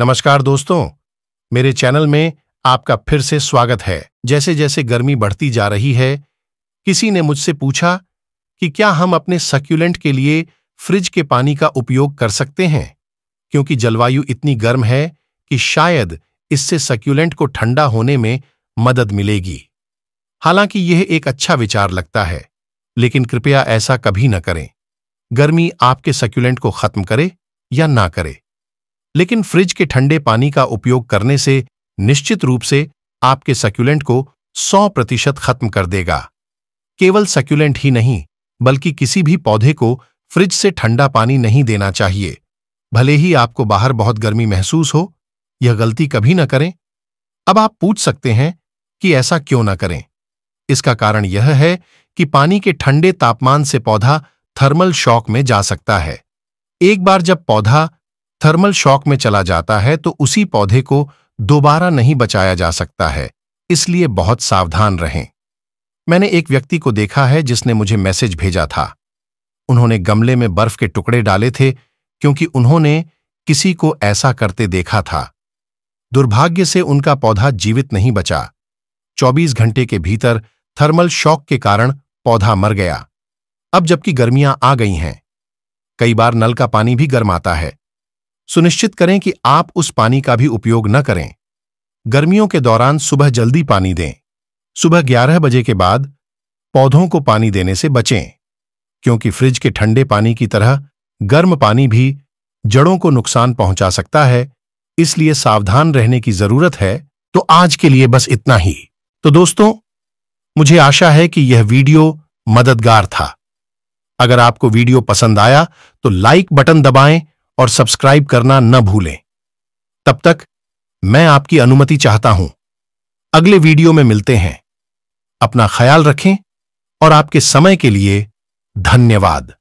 नमस्कार दोस्तों मेरे चैनल में आपका फिर से स्वागत है जैसे जैसे गर्मी बढ़ती जा रही है किसी ने मुझसे पूछा कि क्या हम अपने सक्यूलेंट के लिए फ्रिज के पानी का उपयोग कर सकते हैं क्योंकि जलवायु इतनी गर्म है कि शायद इससे सक्यूलेंट को ठंडा होने में मदद मिलेगी हालांकि यह एक अच्छा विचार लगता है लेकिन कृपया ऐसा कभी न करें गर्मी आपके सक्यूलेंट को खत्म करे या ना करे लेकिन फ्रिज के ठंडे पानी का उपयोग करने से निश्चित रूप से आपके सक्यूलेंट को 100 प्रतिशत खत्म कर देगा केवल सक्यूलेंट ही नहीं बल्कि किसी भी पौधे को फ्रिज से ठंडा पानी नहीं देना चाहिए भले ही आपको बाहर बहुत गर्मी महसूस हो यह गलती कभी न करें अब आप पूछ सकते हैं कि ऐसा क्यों न करें इसका कारण यह है कि पानी के ठंडे तापमान से पौधा थर्मल शॉक में जा सकता है एक बार जब पौधा थर्मल शॉक में चला जाता है तो उसी पौधे को दोबारा नहीं बचाया जा सकता है इसलिए बहुत सावधान रहें मैंने एक व्यक्ति को देखा है जिसने मुझे मैसेज भेजा था उन्होंने गमले में बर्फ के टुकड़े डाले थे क्योंकि उन्होंने किसी को ऐसा करते देखा था दुर्भाग्य से उनका पौधा जीवित नहीं बचा 24 घंटे के भीतर थर्मल शॉक के कारण पौधा मर गया अब जबकि गर्मियां आ गई हैं कई बार नल का पानी भी गर्म आता है सुनिश्चित करें कि आप उस पानी का भी उपयोग न करें गर्मियों के दौरान सुबह जल्दी पानी दें सुबह 11 बजे के बाद पौधों को पानी देने से बचें क्योंकि फ्रिज के ठंडे पानी की तरह गर्म पानी भी जड़ों को नुकसान पहुंचा सकता है इसलिए सावधान रहने की जरूरत है तो आज के लिए बस इतना ही तो दोस्तों मुझे आशा है कि यह वीडियो मददगार था अगर आपको वीडियो पसंद आया तो लाइक बटन दबाएं और सब्सक्राइब करना न भूलें तब तक मैं आपकी अनुमति चाहता हूं अगले वीडियो में मिलते हैं अपना ख्याल रखें और आपके समय के लिए धन्यवाद